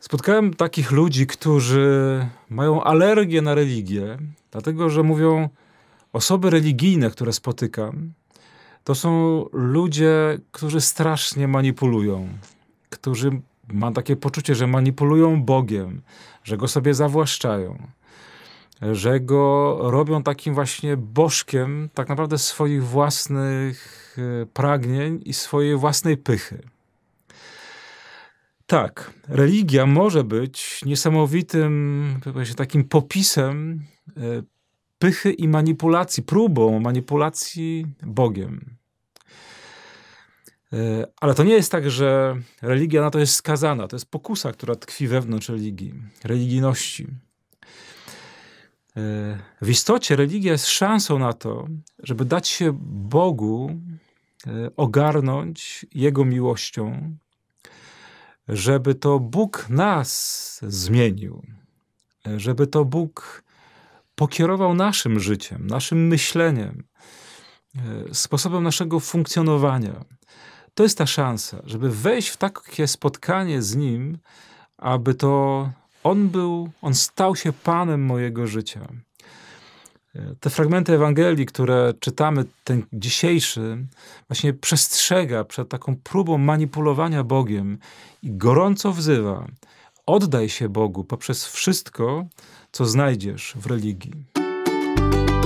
Spotkałem takich ludzi, którzy mają alergię na religię, dlatego że mówią, osoby religijne, które spotykam, to są ludzie, którzy strasznie manipulują, którzy mam takie poczucie, że manipulują Bogiem, że go sobie zawłaszczają, że go robią takim właśnie bożkiem tak naprawdę swoich własnych e, pragnień i swojej własnej pychy. Tak, religia może być niesamowitym takim popisem e, pychy i manipulacji, próbą manipulacji Bogiem. E, ale to nie jest tak, że religia na to jest skazana. To jest pokusa, która tkwi wewnątrz religii, religijności. E, w istocie religia jest szansą na to, żeby dać się Bogu ogarnąć Jego miłością, żeby to Bóg nas zmienił, żeby to Bóg pokierował naszym życiem, naszym myśleniem, sposobem naszego funkcjonowania. To jest ta szansa, żeby wejść w takie spotkanie z Nim, aby to On był, On stał się Panem mojego życia te fragmenty Ewangelii, które czytamy, ten dzisiejszy, właśnie przestrzega przed taką próbą manipulowania Bogiem i gorąco wzywa: oddaj się Bogu poprzez wszystko, co znajdziesz w religii.